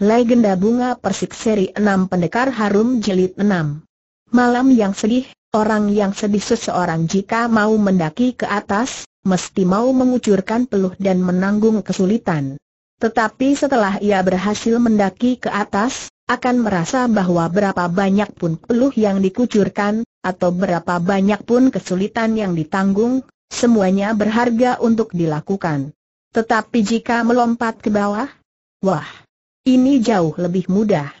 Legenda Bunga Persik Seri 6 Pendekar Harum jelit 6 Malam yang sedih, orang yang sedih seseorang jika mau mendaki ke atas, mesti mau mengucurkan peluh dan menanggung kesulitan. Tetapi setelah ia berhasil mendaki ke atas, akan merasa bahwa berapa banyak pun peluh yang dikucurkan, atau berapa banyak pun kesulitan yang ditanggung, semuanya berharga untuk dilakukan. Tetapi jika melompat ke bawah, wah, ini jauh lebih mudah.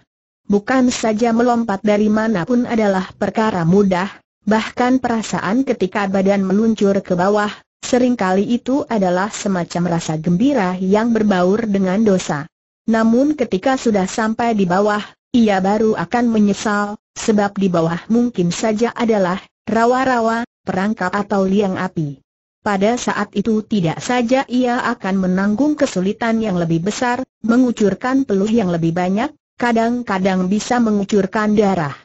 Bukan saja melompat dari manapun adalah perkara mudah, bahkan perasaan ketika badan meluncur ke bawah, seringkali itu adalah semacam rasa gembira yang berbaur dengan dosa. Namun ketika sudah sampai di bawah, ia baru akan menyesal, sebab di bawah mungkin saja adalah rawa-rawa, perangkap atau liang api. Pada saat itu tidak saja ia akan menanggung kesulitan yang lebih besar, mengucurkan peluh yang lebih banyak, kadang-kadang bisa mengucurkan darah.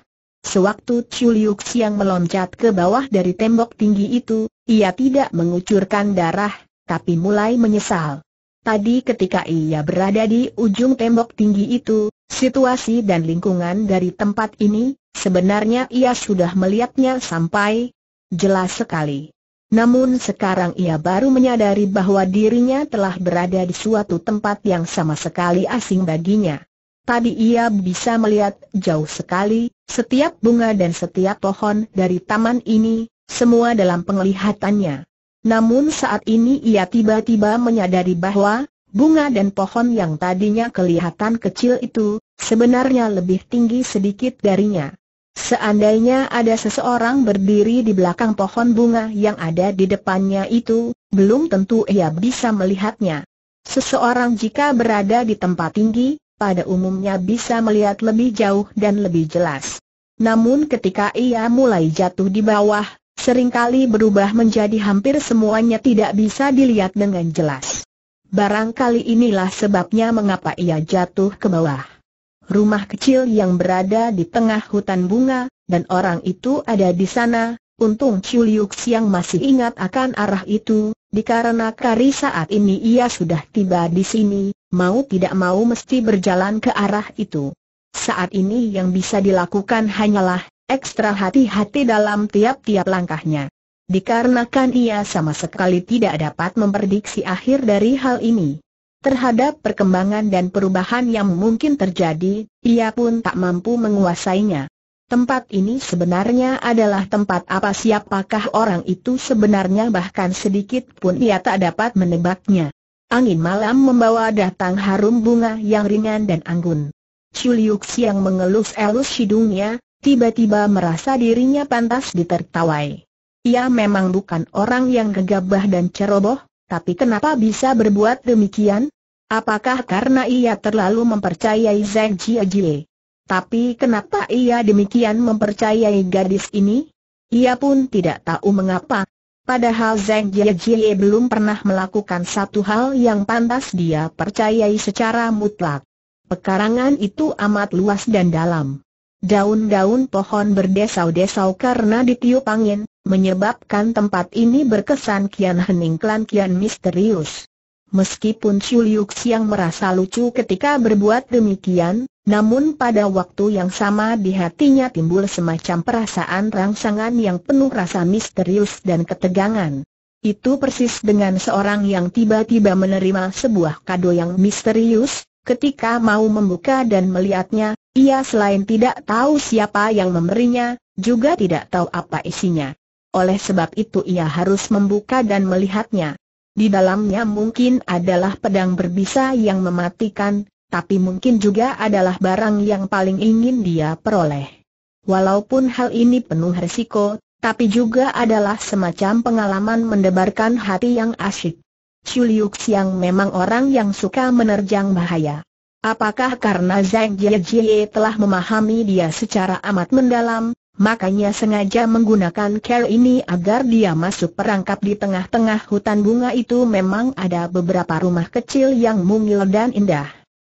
Sewaktu Chuliuk yang meloncat ke bawah dari tembok tinggi itu, ia tidak mengucurkan darah, tapi mulai menyesal. Tadi ketika ia berada di ujung tembok tinggi itu, situasi dan lingkungan dari tempat ini, sebenarnya ia sudah melihatnya sampai jelas sekali. Namun sekarang ia baru menyadari bahwa dirinya telah berada di suatu tempat yang sama sekali asing baginya. Tadi ia bisa melihat jauh sekali, setiap bunga dan setiap pohon dari taman ini, semua dalam penglihatannya. Namun saat ini ia tiba-tiba menyadari bahwa, bunga dan pohon yang tadinya kelihatan kecil itu, sebenarnya lebih tinggi sedikit darinya. Seandainya ada seseorang berdiri di belakang pohon bunga yang ada di depannya itu, belum tentu ia bisa melihatnya. Seseorang jika berada di tempat tinggi, pada umumnya bisa melihat lebih jauh dan lebih jelas. Namun ketika ia mulai jatuh di bawah, seringkali berubah menjadi hampir semuanya tidak bisa dilihat dengan jelas. Barangkali inilah sebabnya mengapa ia jatuh ke bawah rumah kecil yang berada di tengah hutan bunga, dan orang itu ada di sana, untung Chuliuk Siang masih ingat akan arah itu, dikarenakan saat ini ia sudah tiba di sini, mau tidak mau mesti berjalan ke arah itu. Saat ini yang bisa dilakukan hanyalah ekstra hati-hati dalam tiap-tiap langkahnya. Dikarenakan ia sama sekali tidak dapat memprediksi akhir dari hal ini. Terhadap perkembangan dan perubahan yang mungkin terjadi, ia pun tak mampu menguasainya. Tempat ini sebenarnya adalah tempat apa siapakah orang itu sebenarnya bahkan sedikit pun ia tak dapat menebaknya. Angin malam membawa datang harum bunga yang ringan dan anggun. Chuliuk yang mengelus-elus hidungnya, tiba-tiba merasa dirinya pantas ditertawai. Ia memang bukan orang yang gegabah dan ceroboh, tapi kenapa bisa berbuat demikian? Apakah karena ia terlalu mempercayai Zeng Jie? Tapi kenapa ia demikian mempercayai gadis ini? Ia pun tidak tahu mengapa. Padahal Zeng Jie belum pernah melakukan satu hal yang pantas dia percayai secara mutlak. Pekarangan itu amat luas dan dalam. Daun-daun pohon berdesau-desau karena ditiup angin, menyebabkan tempat ini berkesan kian hening klan kian misterius. Meskipun Chu Liu Xiang merasa lucu ketika berbuat demikian, namun pada waktu yang sama di hatinya timbul semacam perasaan rangsangan yang penuh rasa misterius dan ketegangan. Itu persis dengan seorang yang tiba-tiba menerima sebuah kado yang misterius, ketika mau membuka dan melihatnya, ia selain tidak tahu siapa yang memberinya, juga tidak tahu apa isinya. Oleh sebab itu ia harus membuka dan melihatnya. Di dalamnya mungkin adalah pedang berbisa yang mematikan, tapi mungkin juga adalah barang yang paling ingin dia peroleh. Walaupun hal ini penuh resiko, tapi juga adalah semacam pengalaman mendebarkan hati yang asyik. Chuliuks yang memang orang yang suka menerjang bahaya. Apakah karena Zhang Jiejie telah memahami dia secara amat mendalam, makanya sengaja menggunakan care ini agar dia masuk perangkap di tengah-tengah hutan bunga itu memang ada beberapa rumah kecil yang mungil dan indah.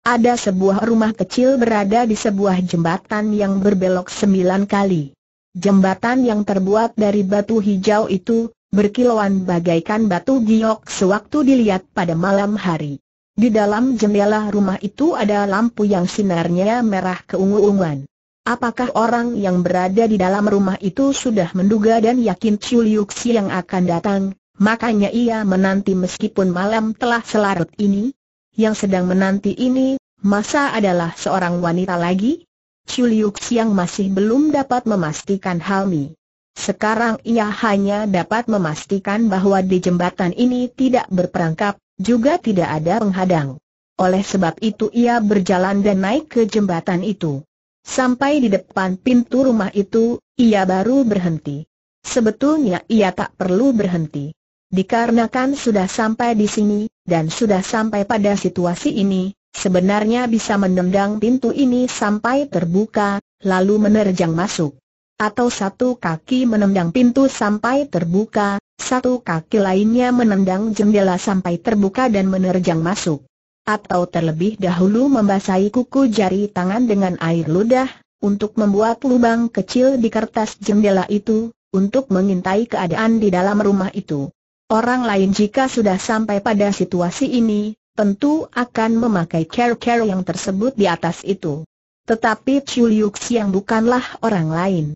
Ada sebuah rumah kecil berada di sebuah jembatan yang berbelok sembilan kali. Jembatan yang terbuat dari batu hijau itu, berkilauan bagaikan batu giok sewaktu dilihat pada malam hari. Di dalam jendela rumah itu ada lampu yang sinarnya merah keungu-unguan. Apakah orang yang berada di dalam rumah itu sudah menduga dan yakin Chiu Liu Xi yang akan datang, makanya ia menanti meskipun malam telah selarut ini? Yang sedang menanti ini, masa adalah seorang wanita lagi? Chiu Liu Xi yang masih belum dapat memastikan hal ini. Sekarang ia hanya dapat memastikan bahwa di jembatan ini tidak berperangkap, juga tidak ada penghadang. Oleh sebab itu ia berjalan dan naik ke jembatan itu. Sampai di depan pintu rumah itu, ia baru berhenti. Sebetulnya ia tak perlu berhenti. Dikarenakan sudah sampai di sini, dan sudah sampai pada situasi ini, sebenarnya bisa menendang pintu ini sampai terbuka, lalu menerjang masuk. Atau satu kaki menendang pintu sampai terbuka, satu kaki lainnya menendang jendela sampai terbuka dan menerjang masuk atau terlebih dahulu membasahi kuku jari tangan dengan air ludah, untuk membuat lubang kecil di kertas jendela itu, untuk mengintai keadaan di dalam rumah itu. Orang lain jika sudah sampai pada situasi ini, tentu akan memakai care-care yang tersebut di atas itu. Tetapi Chuliuk yang bukanlah orang lain.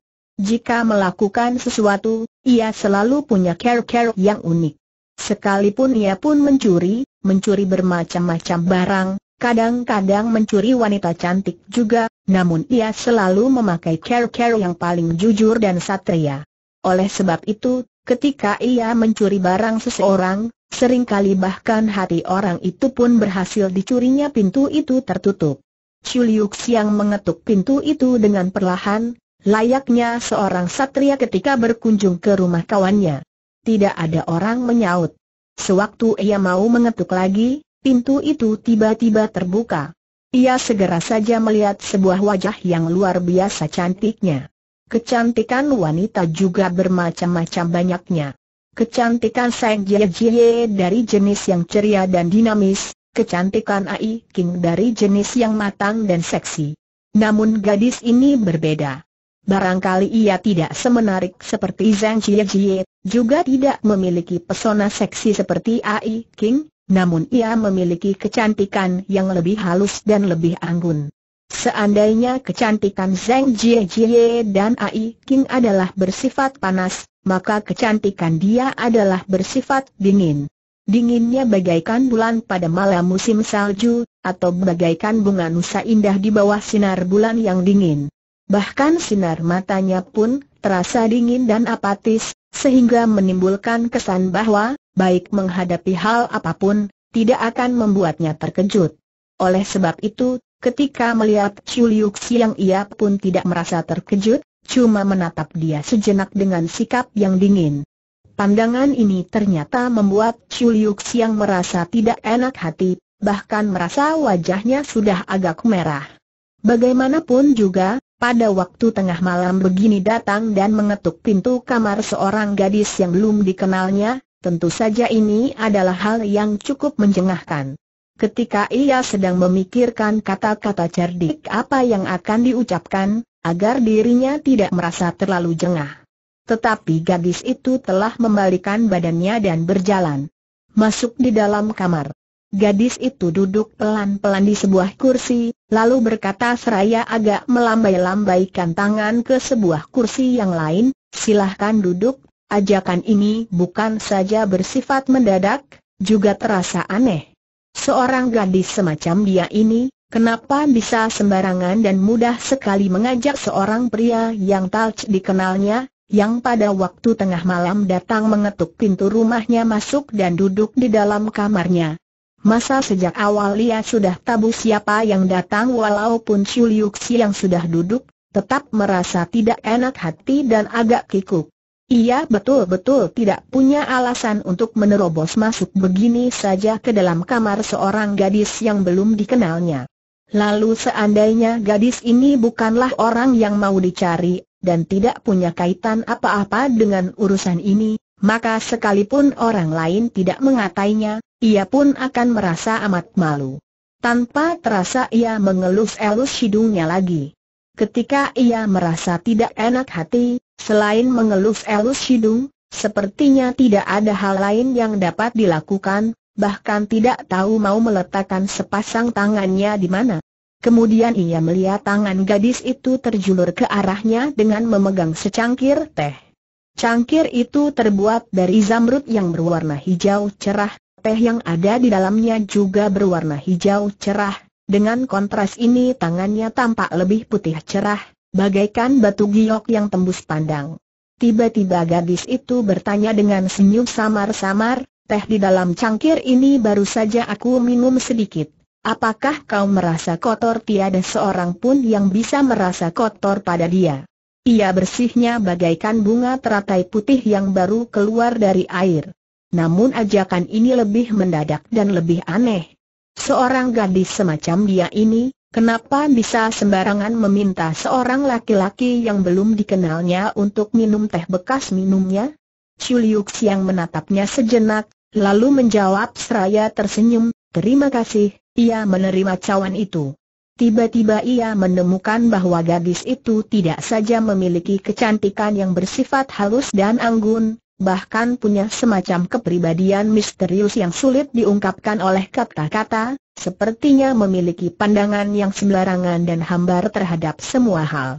Jika melakukan sesuatu, ia selalu punya care-care yang unik. Sekalipun ia pun mencuri, mencuri bermacam-macam barang, kadang-kadang mencuri wanita cantik juga, namun ia selalu memakai care-care yang paling jujur dan satria. Oleh sebab itu, ketika ia mencuri barang seseorang, seringkali bahkan hati orang itu pun berhasil dicurinya pintu itu tertutup. Chuliuk Siang mengetuk pintu itu dengan perlahan, layaknya seorang satria ketika berkunjung ke rumah kawannya. Tidak ada orang menyaut. Sewaktu ia mau mengetuk lagi, pintu itu tiba-tiba terbuka. Ia segera saja melihat sebuah wajah yang luar biasa cantiknya. Kecantikan wanita juga bermacam-macam banyaknya. Kecantikan Seng Jie Jie dari jenis yang ceria dan dinamis, kecantikan Ai King dari jenis yang matang dan seksi. Namun gadis ini berbeda. Barangkali ia tidak semenarik seperti Zhang Chie Jie, juga tidak memiliki pesona seksi seperti Ai King, namun ia memiliki kecantikan yang lebih halus dan lebih anggun. Seandainya kecantikan Zhang Jie Jie dan Ai King adalah bersifat panas, maka kecantikan dia adalah bersifat dingin. Dinginnya bagaikan bulan pada malam musim salju, atau bagaikan bunga nusa indah di bawah sinar bulan yang dingin. Bahkan sinar matanya pun terasa dingin dan apatis, sehingga menimbulkan kesan bahwa, baik menghadapi hal apapun, tidak akan membuatnya terkejut. Oleh sebab itu, ketika melihat Chu yang ia pun tidak merasa terkejut, cuma menatap dia sejenak dengan sikap yang dingin. Pandangan ini ternyata membuat Chu yang merasa tidak enak hati, bahkan merasa wajahnya sudah agak merah. Bagaimanapun juga, pada waktu tengah malam begini datang dan mengetuk pintu kamar seorang gadis yang belum dikenalnya, tentu saja ini adalah hal yang cukup menjengahkan. Ketika ia sedang memikirkan kata-kata cerdik apa yang akan diucapkan, agar dirinya tidak merasa terlalu jengah. Tetapi gadis itu telah membalikan badannya dan berjalan masuk di dalam kamar. Gadis itu duduk pelan-pelan di sebuah kursi, lalu berkata seraya agak melambai-lambaikan tangan ke sebuah kursi yang lain, silahkan duduk, ajakan ini bukan saja bersifat mendadak, juga terasa aneh. Seorang gadis semacam dia ini, kenapa bisa sembarangan dan mudah sekali mengajak seorang pria yang tak dikenalnya, yang pada waktu tengah malam datang mengetuk pintu rumahnya masuk dan duduk di dalam kamarnya, Masa sejak awal ia sudah tabu siapa yang datang walaupun Chu Xi yang sudah duduk, tetap merasa tidak enak hati dan agak kikuk. Ia betul-betul tidak punya alasan untuk menerobos masuk begini saja ke dalam kamar seorang gadis yang belum dikenalnya. Lalu seandainya gadis ini bukanlah orang yang mau dicari, dan tidak punya kaitan apa-apa dengan urusan ini, maka sekalipun orang lain tidak mengatainya, ia pun akan merasa amat malu. Tanpa terasa ia mengelus-elus hidungnya lagi. Ketika ia merasa tidak enak hati, selain mengelus-elus hidung, sepertinya tidak ada hal lain yang dapat dilakukan, bahkan tidak tahu mau meletakkan sepasang tangannya di mana. Kemudian ia melihat tangan gadis itu terjulur ke arahnya dengan memegang secangkir teh. Cangkir itu terbuat dari zamrud yang berwarna hijau cerah, teh yang ada di dalamnya juga berwarna hijau cerah, dengan kontras ini tangannya tampak lebih putih cerah, bagaikan batu giok yang tembus pandang. Tiba-tiba gadis itu bertanya dengan senyum samar-samar, teh di dalam cangkir ini baru saja aku minum sedikit. Apakah kau merasa kotor tiada seorang pun yang bisa merasa kotor pada dia? Ia bersihnya bagaikan bunga teratai putih yang baru keluar dari air. Namun ajakan ini lebih mendadak dan lebih aneh. Seorang gadis semacam dia ini, kenapa bisa sembarangan meminta seorang laki-laki yang belum dikenalnya untuk minum teh bekas minumnya? Chuliuk yang menatapnya sejenak, lalu menjawab seraya tersenyum, terima kasih, ia menerima cawan itu. Tiba-tiba ia menemukan bahwa gadis itu tidak saja memiliki kecantikan yang bersifat halus dan anggun, bahkan punya semacam kepribadian misterius yang sulit diungkapkan oleh kata-kata, sepertinya memiliki pandangan yang sembarangan dan hambar terhadap semua hal.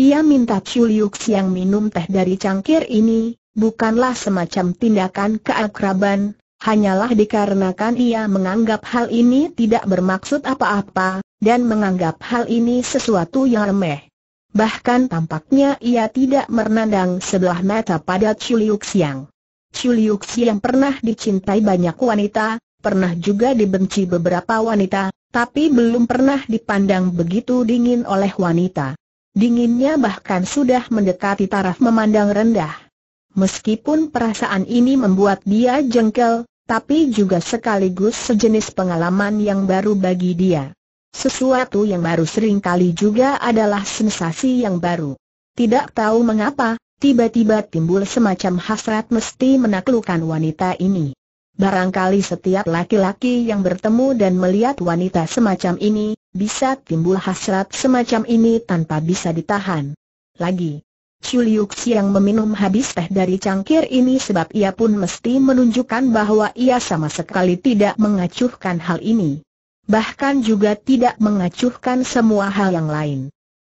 Ia minta Chuliuk yang minum teh dari cangkir ini, bukanlah semacam tindakan keakraban, hanyalah dikarenakan ia menganggap hal ini tidak bermaksud apa-apa, dan menganggap hal ini sesuatu yang remeh. Bahkan tampaknya ia tidak menandang sebelah mata pada Chuliuk Siang. Chuliuk Siang pernah dicintai banyak wanita, pernah juga dibenci beberapa wanita, tapi belum pernah dipandang begitu dingin oleh wanita. Dinginnya bahkan sudah mendekati taraf memandang rendah. Meskipun perasaan ini membuat dia jengkel, tapi juga sekaligus sejenis pengalaman yang baru bagi dia. Sesuatu yang baru sering kali juga adalah sensasi yang baru. Tidak tahu mengapa, tiba-tiba timbul semacam hasrat mesti menaklukkan wanita ini. Barangkali setiap laki-laki yang bertemu dan melihat wanita semacam ini, bisa timbul hasrat semacam ini tanpa bisa ditahan. Lagi, Chuliuks yang meminum habis teh dari cangkir ini sebab ia pun mesti menunjukkan bahwa ia sama sekali tidak mengacuhkan hal ini bahkan juga tidak mengacuhkan semua hal yang lain.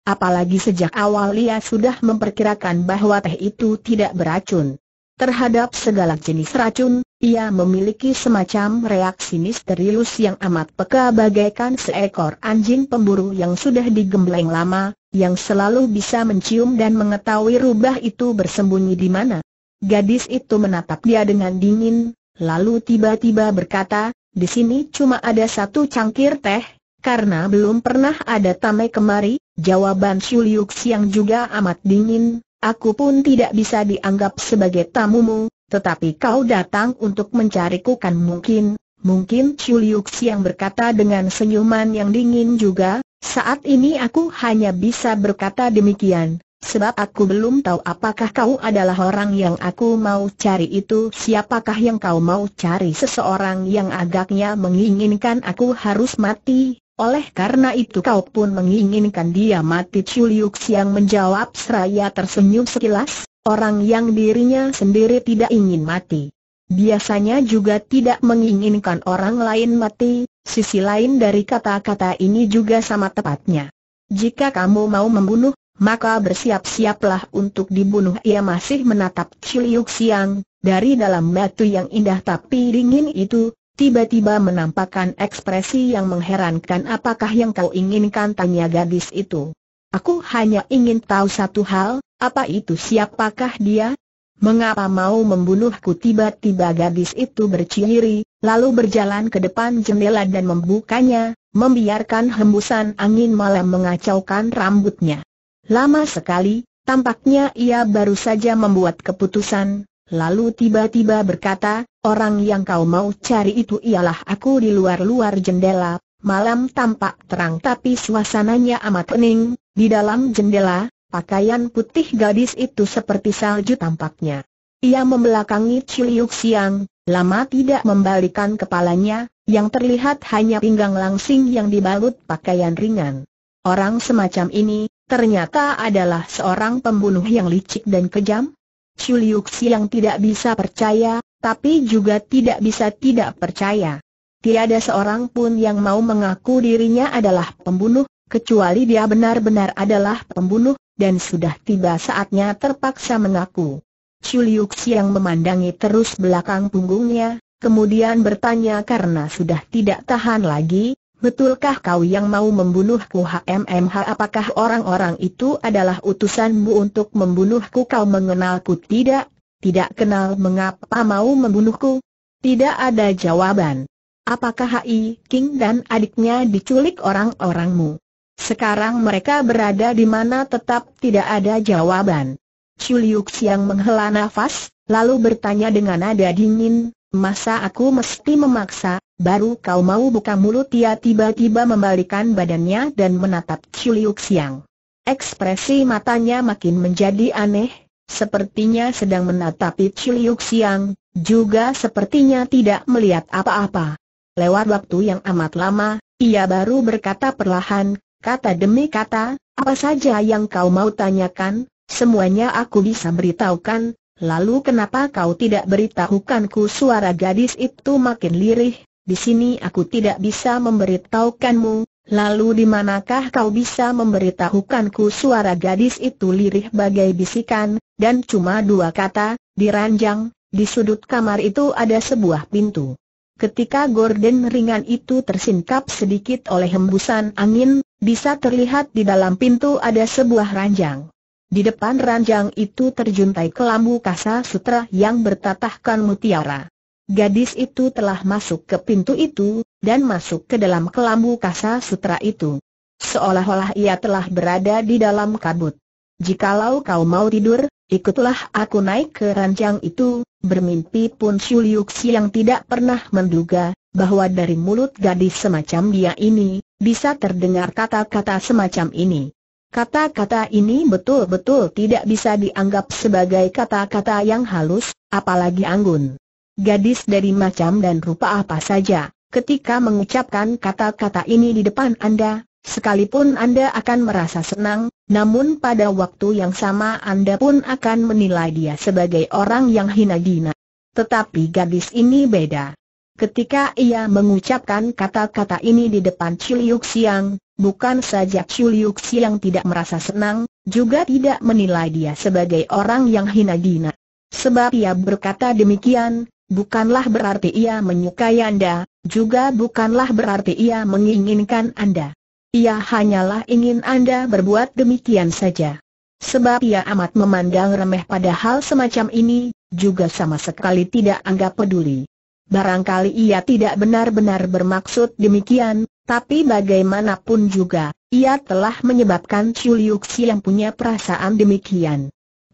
Apalagi sejak awal ia sudah memperkirakan bahwa teh itu tidak beracun. Terhadap segala jenis racun, ia memiliki semacam reaksi misterius yang amat peka bagaikan seekor anjing pemburu yang sudah digembleng lama, yang selalu bisa mencium dan mengetahui rubah itu bersembunyi di mana. Gadis itu menatap dia dengan dingin, lalu tiba-tiba berkata, di sini cuma ada satu cangkir teh, karena belum pernah ada tamai kemari, jawaban Xiu yang juga amat dingin, aku pun tidak bisa dianggap sebagai tamumu, tetapi kau datang untuk mencariku kan mungkin, mungkin Xiu yang berkata dengan senyuman yang dingin juga, saat ini aku hanya bisa berkata demikian, Sebab aku belum tahu apakah kau adalah orang yang aku mau cari itu Siapakah yang kau mau cari seseorang yang agaknya menginginkan aku harus mati Oleh karena itu kau pun menginginkan dia mati Chuliuk yang menjawab seraya tersenyum sekilas Orang yang dirinya sendiri tidak ingin mati Biasanya juga tidak menginginkan orang lain mati Sisi lain dari kata-kata ini juga sama tepatnya jika kamu mau membunuh, maka bersiap-siaplah untuk dibunuh ia masih menatap Ciliuk Siang, dari dalam batu yang indah tapi dingin itu, tiba-tiba menampakkan ekspresi yang mengherankan apakah yang kau inginkan tanya gadis itu. Aku hanya ingin tahu satu hal, apa itu siapakah dia? Mengapa mau membunuhku tiba-tiba gadis itu berciri, lalu berjalan ke depan jendela dan membukanya, membiarkan hembusan angin malam mengacaukan rambutnya. Lama sekali, tampaknya ia baru saja membuat keputusan, lalu tiba-tiba berkata, orang yang kau mau cari itu ialah aku di luar-luar jendela. Malam tampak terang tapi suasananya amat hening, di dalam jendela, pakaian putih gadis itu seperti salju tampaknya. Ia membelakangi Ciliuk Siang, lama tidak membalikan kepalanya, yang terlihat hanya pinggang langsing yang dibalut pakaian ringan. Orang semacam ini, ternyata adalah seorang pembunuh yang licik dan kejam? Chuliuks yang tidak bisa percaya, tapi juga tidak bisa tidak percaya. Tiada seorang pun yang mau mengaku dirinya adalah pembunuh, kecuali dia benar-benar adalah pembunuh, dan sudah tiba saatnya terpaksa mengaku. Chuliuks yang memandangi terus belakang punggungnya, kemudian bertanya karena sudah tidak tahan lagi, Betulkah kau yang mau membunuhku HMMH apakah orang-orang itu adalah utusanmu untuk membunuhku kau mengenalku tidak? Tidak kenal mengapa mau membunuhku? Tidak ada jawaban. Apakah Hai King dan adiknya diculik orang-orangmu? Sekarang mereka berada di mana tetap tidak ada jawaban. Chuliuks yang menghela nafas, lalu bertanya dengan nada dingin, masa aku mesti memaksa Baru kau mau buka mulut ia tiba-tiba membalikan badannya dan menatap Chuliuk Siang. Ekspresi matanya makin menjadi aneh, sepertinya sedang menatapi Chuliuk Siang, juga sepertinya tidak melihat apa-apa. Lewat waktu yang amat lama, ia baru berkata perlahan, kata demi kata, apa saja yang kau mau tanyakan, semuanya aku bisa beritahukan, lalu kenapa kau tidak beritahukanku suara gadis itu makin lirih, di sini aku tidak bisa memberitahukanmu, lalu di manakah kau bisa memberitahukanku suara gadis itu lirih bagai bisikan, dan cuma dua kata, Di ranjang, di sudut kamar itu ada sebuah pintu. Ketika gorden ringan itu tersingkap sedikit oleh hembusan angin, bisa terlihat di dalam pintu ada sebuah ranjang. Di depan ranjang itu terjuntai kelambu kasa sutra yang bertatahkan mutiara. Gadis itu telah masuk ke pintu itu, dan masuk ke dalam kelambu kasa sutra itu. Seolah-olah ia telah berada di dalam kabut. Jikalau kau mau tidur, ikutlah aku naik ke ranjang itu, bermimpi pun Shuliuksi yang tidak pernah menduga, bahwa dari mulut gadis semacam dia ini, bisa terdengar kata-kata semacam ini. Kata-kata ini betul-betul tidak bisa dianggap sebagai kata-kata yang halus, apalagi anggun gadis dari macam dan rupa apa saja, ketika mengucapkan kata-kata ini di depan Anda, sekalipun Anda akan merasa senang, namun pada waktu yang sama Anda pun akan menilai dia sebagai orang yang hina dina. Tetapi gadis ini beda. Ketika ia mengucapkan kata-kata ini di depan Ciliuk Siang, bukan saja Ciliuk Siang tidak merasa senang, juga tidak menilai dia sebagai orang yang hina dina. Sebab ia berkata demikian, Bukanlah berarti ia menyukai Anda, juga bukanlah berarti ia menginginkan Anda. Ia hanyalah ingin Anda berbuat demikian saja. Sebab ia amat memandang remeh pada hal semacam ini, juga sama sekali tidak anggap peduli. Barangkali ia tidak benar-benar bermaksud demikian, tapi bagaimanapun juga, ia telah menyebabkan Chuliuksi yang punya perasaan demikian.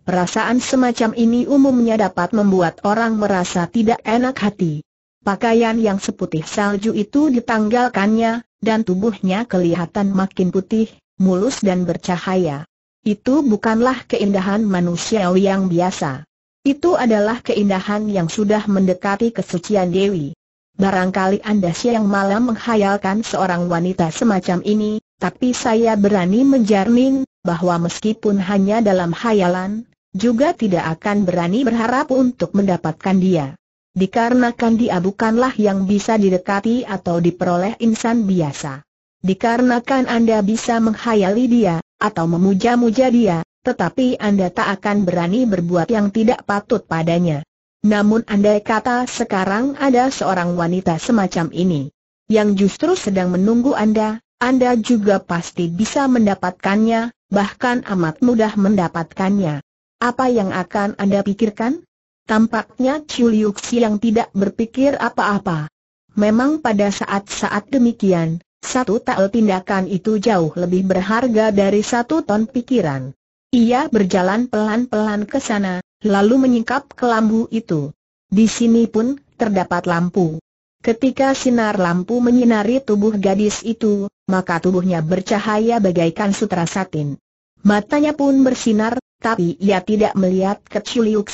Perasaan semacam ini umumnya dapat membuat orang merasa tidak enak hati. Pakaian yang seputih salju itu ditanggalkannya, dan tubuhnya kelihatan makin putih, mulus dan bercahaya. Itu bukanlah keindahan manusiawi yang biasa. Itu adalah keindahan yang sudah mendekati kesucian Dewi. Barangkali Anda siang malam menghayalkan seorang wanita semacam ini, tapi saya berani menjamin, bahwa meskipun hanya dalam hayalan, juga tidak akan berani berharap untuk mendapatkan dia. Dikarenakan dia bukanlah yang bisa didekati atau diperoleh insan biasa. Dikarenakan Anda bisa menghayali dia, atau memuja-muja dia, tetapi Anda tak akan berani berbuat yang tidak patut padanya. Namun andai kata sekarang ada seorang wanita semacam ini, yang justru sedang menunggu Anda, Anda juga pasti bisa mendapatkannya, bahkan amat mudah mendapatkannya. Apa yang akan Anda pikirkan? Tampaknya Chiu Liu yang tidak berpikir apa-apa. Memang pada saat-saat demikian, satu tael tindakan itu jauh lebih berharga dari satu ton pikiran. Ia berjalan pelan-pelan ke sana, lalu menyingkap kelambu itu. Di sini pun, terdapat lampu. Ketika sinar lampu menyinari tubuh gadis itu, maka tubuhnya bercahaya bagaikan sutra satin. Matanya pun bersinar, tapi ia tidak melihat ke Liu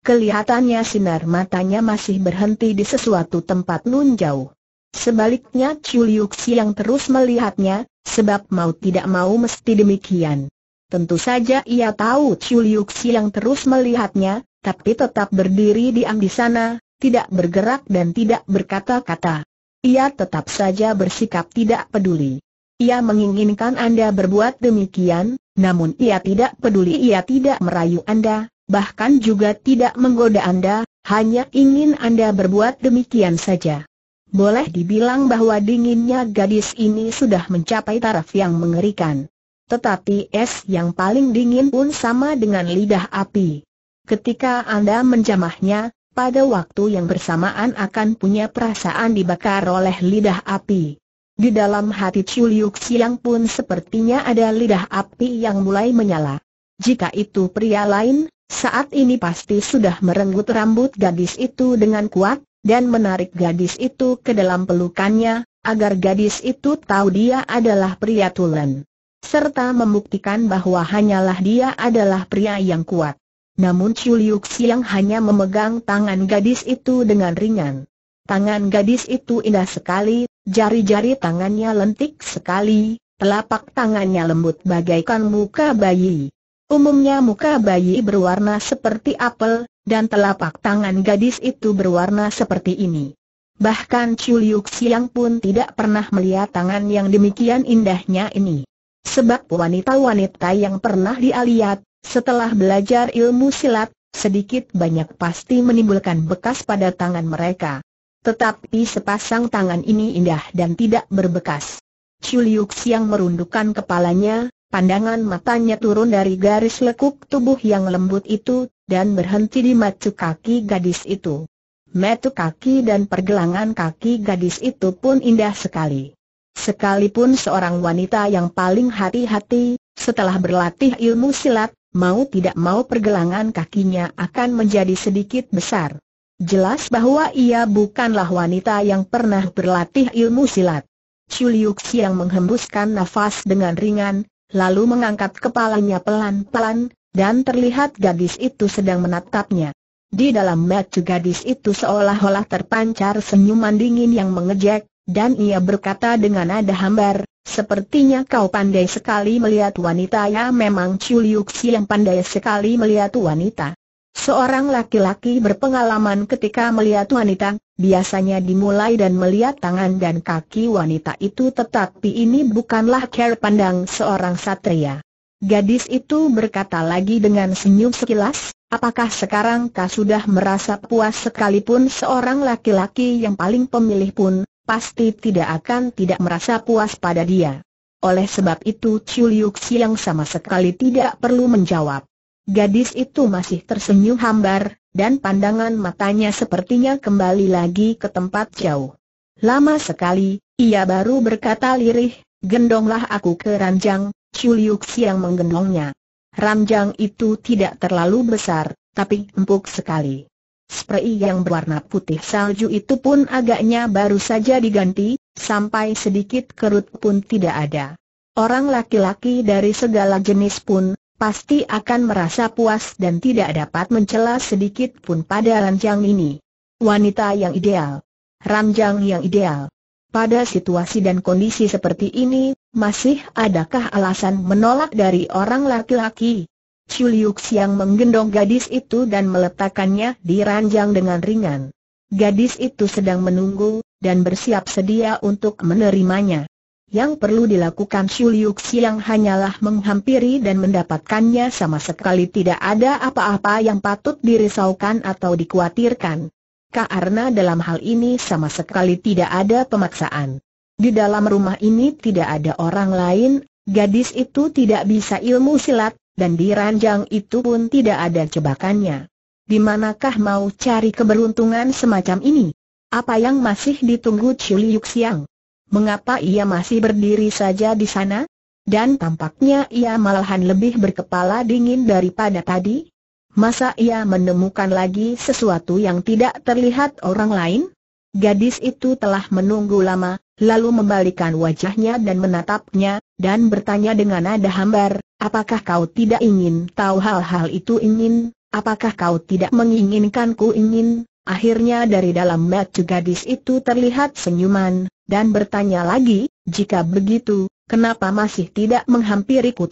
Kelihatannya sinar matanya masih berhenti di sesuatu tempat nun jauh. Sebaliknya Chuliuk Siang terus melihatnya, sebab mau tidak mau mesti demikian. Tentu saja ia tahu Chuliuk Siang terus melihatnya, tapi tetap berdiri diam di sana, tidak bergerak dan tidak berkata-kata. Ia tetap saja bersikap tidak peduli. Ia menginginkan Anda berbuat demikian, namun ia tidak peduli ia tidak merayu Anda, bahkan juga tidak menggoda Anda, hanya ingin Anda berbuat demikian saja. Boleh dibilang bahwa dinginnya gadis ini sudah mencapai taraf yang mengerikan. Tetapi es yang paling dingin pun sama dengan lidah api. Ketika Anda menjamahnya, pada waktu yang bersamaan akan punya perasaan dibakar oleh lidah api. Di dalam hati Chuliuk Siang pun sepertinya ada lidah api yang mulai menyala. Jika itu pria lain, saat ini pasti sudah merenggut rambut gadis itu dengan kuat, dan menarik gadis itu ke dalam pelukannya, agar gadis itu tahu dia adalah pria tulen. Serta membuktikan bahwa hanyalah dia adalah pria yang kuat. Namun Chuliuk Siang hanya memegang tangan gadis itu dengan ringan. Tangan gadis itu indah sekali, jari-jari tangannya lentik sekali, telapak tangannya lembut bagaikan muka bayi. Umumnya muka bayi berwarna seperti apel, dan telapak tangan gadis itu berwarna seperti ini. Bahkan Chuliuk Siang pun tidak pernah melihat tangan yang demikian indahnya ini. Sebab wanita-wanita yang pernah dia lihat, setelah belajar ilmu silat, sedikit banyak pasti menimbulkan bekas pada tangan mereka. Tetapi sepasang tangan ini indah dan tidak berbekas. Chuliuk Siang merundukkan kepalanya, pandangan matanya turun dari garis lekuk tubuh yang lembut itu, dan berhenti di matu kaki gadis itu. Matu kaki dan pergelangan kaki gadis itu pun indah sekali. Sekalipun seorang wanita yang paling hati-hati, setelah berlatih ilmu silat, mau tidak mau pergelangan kakinya akan menjadi sedikit besar. Jelas bahwa ia bukanlah wanita yang pernah berlatih ilmu silat. Chuliuk Siang menghembuskan nafas dengan ringan, lalu mengangkat kepalanya pelan-pelan, dan terlihat gadis itu sedang menatapnya. Di dalam mata gadis itu seolah-olah terpancar senyuman dingin yang mengejek, dan ia berkata dengan nada hambar, Sepertinya kau pandai sekali melihat wanita ya memang Chuliuk Siang pandai sekali melihat wanita. Seorang laki-laki berpengalaman ketika melihat wanita, biasanya dimulai dan melihat tangan dan kaki wanita itu tetapi ini bukanlah care pandang seorang satria. Gadis itu berkata lagi dengan senyum sekilas, apakah sekarang kau sudah merasa puas sekalipun seorang laki-laki yang paling pemilih pun, pasti tidak akan tidak merasa puas pada dia. Oleh sebab itu Chuliuksi yang sama sekali tidak perlu menjawab. Gadis itu masih tersenyum hambar, dan pandangan matanya sepertinya kembali lagi ke tempat jauh. Lama sekali, ia baru berkata lirih, gendonglah aku ke ranjang, Chuliuk Siang menggendongnya. Ranjang itu tidak terlalu besar, tapi empuk sekali. Spray yang berwarna putih salju itu pun agaknya baru saja diganti, sampai sedikit kerut pun tidak ada. Orang laki-laki dari segala jenis pun, pasti akan merasa puas dan tidak dapat mencela sedikit pun pada ranjang ini. Wanita yang ideal. Ranjang yang ideal. Pada situasi dan kondisi seperti ini, masih adakah alasan menolak dari orang laki-laki? Chuliuk yang menggendong gadis itu dan meletakkannya di ranjang dengan ringan. Gadis itu sedang menunggu, dan bersiap sedia untuk menerimanya. Yang perlu dilakukan Shuliuk Siang hanyalah menghampiri dan mendapatkannya sama sekali tidak ada apa-apa yang patut dirisaukan atau dikhawatirkan. Karena dalam hal ini sama sekali tidak ada pemaksaan. Di dalam rumah ini tidak ada orang lain, gadis itu tidak bisa ilmu silat, dan di ranjang itu pun tidak ada jebakannya. Di manakah mau cari keberuntungan semacam ini? Apa yang masih ditunggu Chu Siang? mengapa ia masih berdiri saja di sana? Dan tampaknya ia malahan lebih berkepala dingin daripada tadi? Masa ia menemukan lagi sesuatu yang tidak terlihat orang lain? Gadis itu telah menunggu lama, lalu membalikan wajahnya dan menatapnya, dan bertanya dengan nada hambar, apakah kau tidak ingin tahu hal-hal itu ingin? Apakah kau tidak menginginkanku ingin? Akhirnya dari dalam mata gadis itu terlihat senyuman, dan bertanya lagi, jika begitu, kenapa masih tidak menghampiri Ku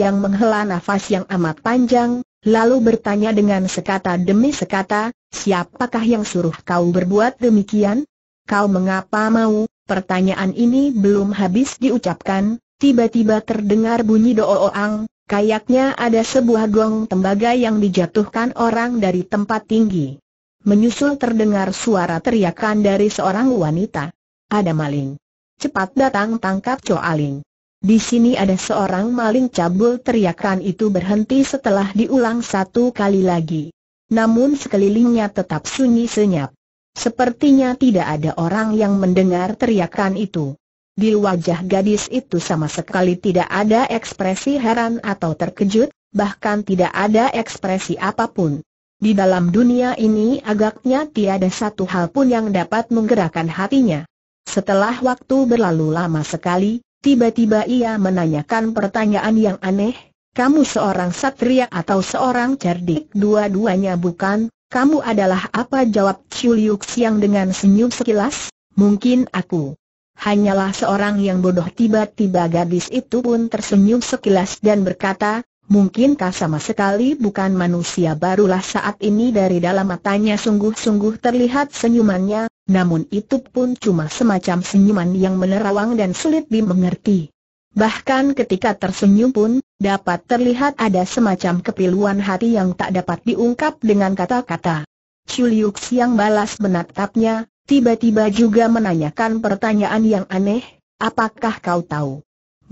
yang menghela nafas yang amat panjang, lalu bertanya dengan sekata demi sekata, siapakah yang suruh kau berbuat demikian? Kau mengapa mau? Pertanyaan ini belum habis diucapkan, tiba-tiba terdengar bunyi dooang, kayaknya ada sebuah gong tembaga yang dijatuhkan orang dari tempat tinggi. Menyusul terdengar suara teriakan dari seorang wanita. Ada maling. Cepat datang tangkap Cho Aling. Di sini ada seorang maling cabul teriakan itu berhenti setelah diulang satu kali lagi. Namun sekelilingnya tetap sunyi senyap. Sepertinya tidak ada orang yang mendengar teriakan itu. Di wajah gadis itu sama sekali tidak ada ekspresi heran atau terkejut, bahkan tidak ada ekspresi apapun. Di dalam dunia ini agaknya tiada satu hal pun yang dapat menggerakkan hatinya. Setelah waktu berlalu lama sekali, tiba-tiba ia menanyakan pertanyaan yang aneh, kamu seorang satria atau seorang cerdik dua-duanya bukan, kamu adalah apa jawab Chuliuk Siang dengan senyum sekilas, mungkin aku. Hanyalah seorang yang bodoh tiba-tiba gadis itu pun tersenyum sekilas dan berkata, Mungkinkah sama sekali bukan manusia barulah saat ini dari dalam matanya sungguh-sungguh terlihat senyumannya, namun itu pun cuma semacam senyuman yang menerawang dan sulit dimengerti. Bahkan ketika tersenyum pun, dapat terlihat ada semacam kepiluan hati yang tak dapat diungkap dengan kata-kata. Chuliux yang balas menatapnya, tiba-tiba juga menanyakan pertanyaan yang aneh, apakah kau tahu?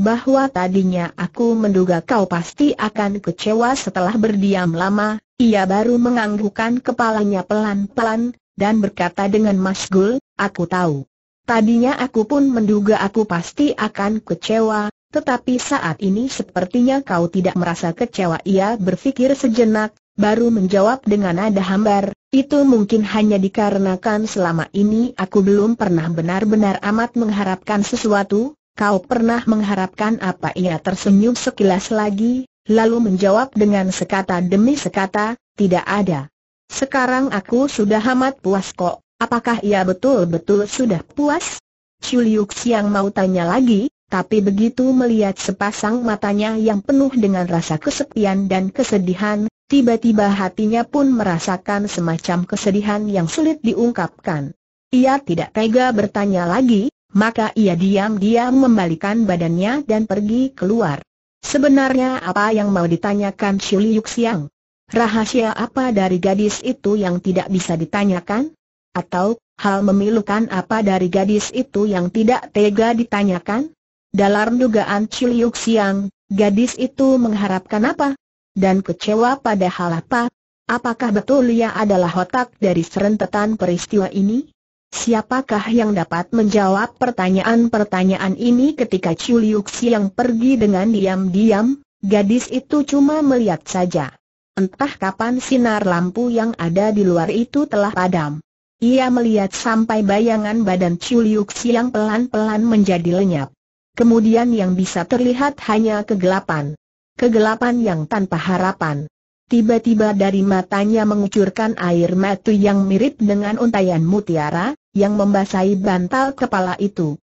bahwa tadinya aku menduga kau pasti akan kecewa setelah berdiam lama, ia baru menganggukkan kepalanya pelan-pelan, dan berkata dengan masgul, aku tahu. Tadinya aku pun menduga aku pasti akan kecewa, tetapi saat ini sepertinya kau tidak merasa kecewa Ia berfikir sejenak, baru menjawab dengan nada hambar, itu mungkin hanya dikarenakan selama ini aku belum pernah benar-benar amat mengharapkan sesuatu, kau pernah mengharapkan apa ia tersenyum sekilas lagi, lalu menjawab dengan sekata demi sekata, tidak ada. Sekarang aku sudah amat puas kok, apakah ia betul-betul sudah puas? Chuliuk Siang mau tanya lagi, tapi begitu melihat sepasang matanya yang penuh dengan rasa kesepian dan kesedihan, tiba-tiba hatinya pun merasakan semacam kesedihan yang sulit diungkapkan. Ia tidak tega bertanya lagi, maka ia diam-diam membalikan badannya dan pergi keluar. Sebenarnya apa yang mau ditanyakan Chuliuk Siang? Rahasia apa dari gadis itu yang tidak bisa ditanyakan? Atau, hal memilukan apa dari gadis itu yang tidak tega ditanyakan? Dalam dugaan Ciliuk Siang, gadis itu mengharapkan apa? Dan kecewa pada hal apa? Apakah betul ia adalah otak dari serentetan peristiwa ini? Siapakah yang dapat menjawab pertanyaan-pertanyaan ini ketika Ciliuk Siang pergi dengan diam-diam? Gadis itu cuma melihat saja. Entah kapan sinar lampu yang ada di luar itu telah padam. Ia melihat sampai bayangan badan Chuliuk yang pelan-pelan menjadi lenyap. Kemudian yang bisa terlihat hanya kegelapan. Kegelapan yang tanpa harapan. Tiba-tiba dari matanya mengucurkan air mata yang mirip dengan untayan mutiara, yang membasahi bantal kepala itu.